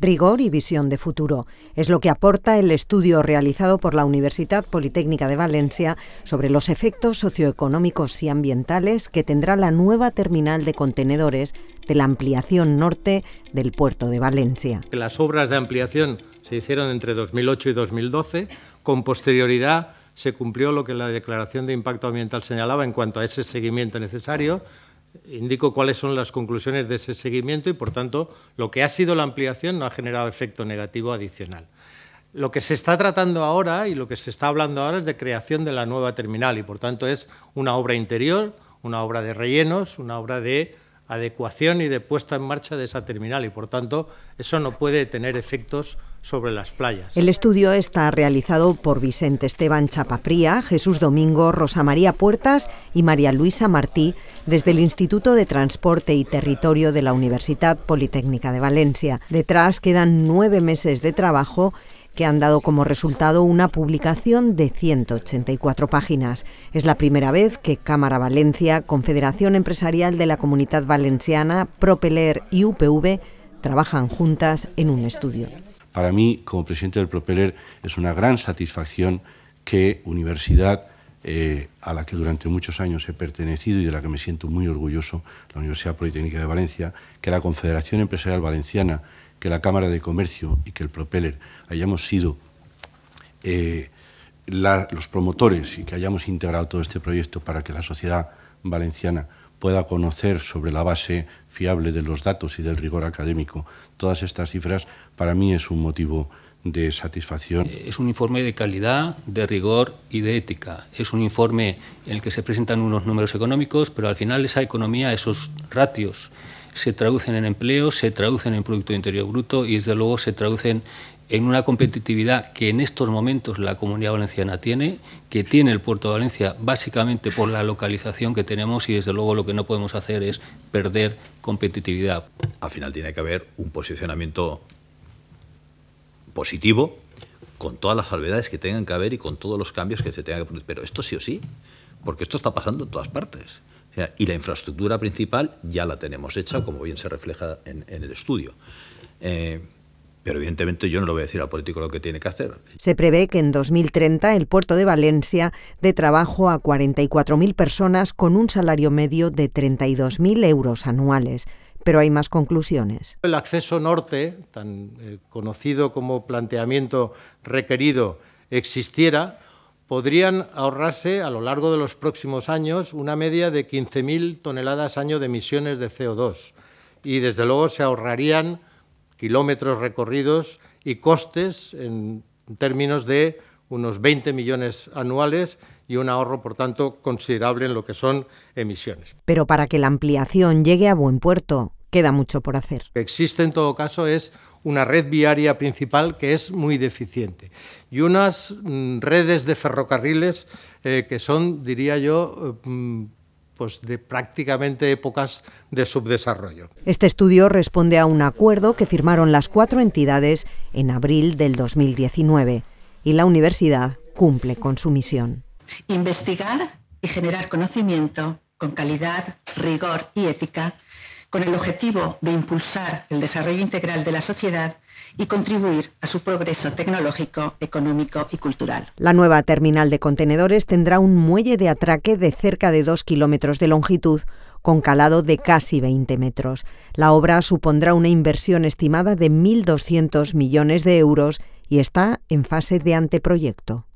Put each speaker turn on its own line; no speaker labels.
rigor y visión de futuro. Es lo que aporta el estudio realizado por la Universidad Politécnica de Valencia sobre los efectos socioeconómicos y ambientales que tendrá la nueva terminal de contenedores de la ampliación norte del puerto de Valencia.
Las obras de ampliación se hicieron entre 2008 y 2012, con posterioridad se cumplió lo que la Declaración de Impacto Ambiental señalaba en cuanto a ese seguimiento necesario indico cuáles son las conclusiones de ese seguimiento y, por tanto, lo que ha sido la ampliación no ha generado efecto negativo adicional. Lo que se está tratando ahora y lo que se está hablando ahora es de creación de la nueva terminal y, por tanto, es una obra interior, una obra de rellenos, una obra de adecuación y de puesta en marcha de esa terminal y, por tanto, eso no puede tener efectos sobre las playas.
El estudio está realizado por Vicente Esteban Chapapría, Jesús Domingo, Rosa María Puertas y María Luisa Martí desde el Instituto de Transporte y Territorio de la Universidad Politécnica de Valencia. Detrás quedan nueve meses de trabajo que han dado como resultado una publicación de 184 páginas. Es la primera vez que Cámara Valencia, Confederación Empresarial de la Comunidad Valenciana, Propeler y UPV trabajan juntas en un estudio.
Para mí, como presidente del Propeller, es una gran satisfacción que universidad eh, a la que durante muchos años he pertenecido y de la que me siento muy orgulloso, la Universidad Politécnica de Valencia, que la Confederación Empresarial Valenciana, que la Cámara de Comercio y que el Propeller hayamos sido eh, los promotores y que hayamos integrado todo este proyecto para que la sociedad valenciana pueda conocer sobre la base fiable de los datos y del rigor académico todas estas cifras, para mí es un motivo de satisfacción.
Eh, es un informe de calidad, de rigor y de ética. Es un informe en el que se presentan unos números económicos, pero al final esa economía, esos ratios, se traducen en empleo, se traducen en Producto Interior Bruto y desde luego se traducen en una competitividad que en estos momentos la comunidad valenciana tiene, que tiene el puerto de Valencia básicamente por la localización que tenemos y desde luego lo que no podemos hacer es perder competitividad. Al final tiene que haber un posicionamiento positivo con todas las salvedades que tengan que haber y con todos los cambios que se tengan que producir. Pero esto sí o sí, porque esto está pasando en todas partes. Y la infraestructura principal ya la tenemos hecha, como bien se refleja en, el estudio. Eh, pero evidentemente yo no le voy a decir al político lo que tiene que hacer.
Se prevé que en 2030 el puerto de Valencia dé trabajo a 44.000 personas con un salario medio de 32.000 euros anuales. Pero hay más conclusiones.
El acceso norte, tan eh, conocido como planteamiento requerido, existiera, podrían ahorrarse a lo largo de los próximos años una media de 15.000 toneladas año de emisiones de CO2 y desde luego se ahorrarían kilómetros recorridos y costes en términos de unos 20 millones anuales y un ahorro, por tanto, considerable en lo que son emisiones.
Pero para que la ampliación llegue a buen puerto, queda mucho por hacer.
Existe en todo caso es una red viaria principal que es muy deficiente y unas mm, redes de ferrocarriles eh, que son, diría yo, eh, mm, pues de prácticamente épocas de subdesarrollo.
Este estudio responde a un acuerdo que firmaron las cuatro entidades en abril del 2019 y la universidad cumple con su misión. Investigar y generar conocimiento con calidad, rigor y ética con el objetivo de impulsar el desarrollo integral de la sociedad y contribuir a su progreso tecnológico, económico y cultural. La nueva terminal de contenedores tendrá un muelle de atraque de cerca de 2 kilómetros de longitud, con calado de casi 20 metros. La obra supondrá una inversión estimada de 1.200 millones de euros y está en fase de anteproyecto.